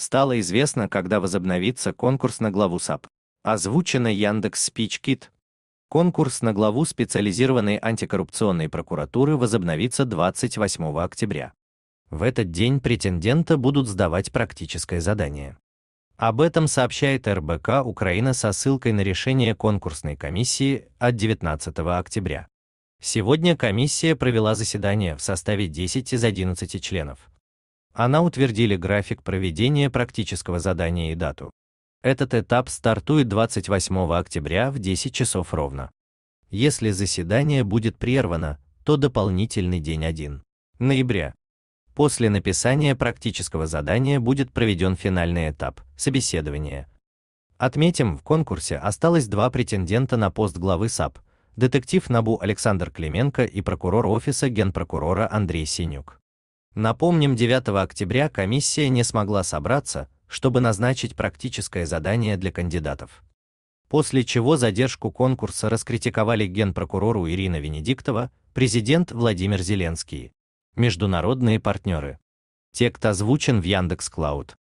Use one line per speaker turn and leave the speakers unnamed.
стало известно, когда возобновится конкурс на главу САП. Озвучено Яндекс Спичкит. Конкурс на главу специализированной антикоррупционной прокуратуры возобновится 28 октября. В этот день претендента будут сдавать практическое задание. Об этом сообщает РБК Украина со ссылкой на решение конкурсной комиссии от 19 октября. Сегодня комиссия провела заседание в составе 10 из 11 членов. Она утвердили график проведения практического задания и дату. Этот этап стартует 28 октября в 10 часов ровно. Если заседание будет прервано, то дополнительный день 1 ноября. После написания практического задания будет проведен финальный этап – собеседование. Отметим, в конкурсе осталось два претендента на пост главы САП – детектив НАБУ Александр Клименко и прокурор офиса генпрокурора Андрей Синюк. Напомним, 9 октября комиссия не смогла собраться, чтобы назначить практическое задание для кандидатов. После чего задержку конкурса раскритиковали генпрокурору Ирина Венедиктова, президент Владимир Зеленский, международные партнеры. Текст озвучен в Яндекс.Клауд.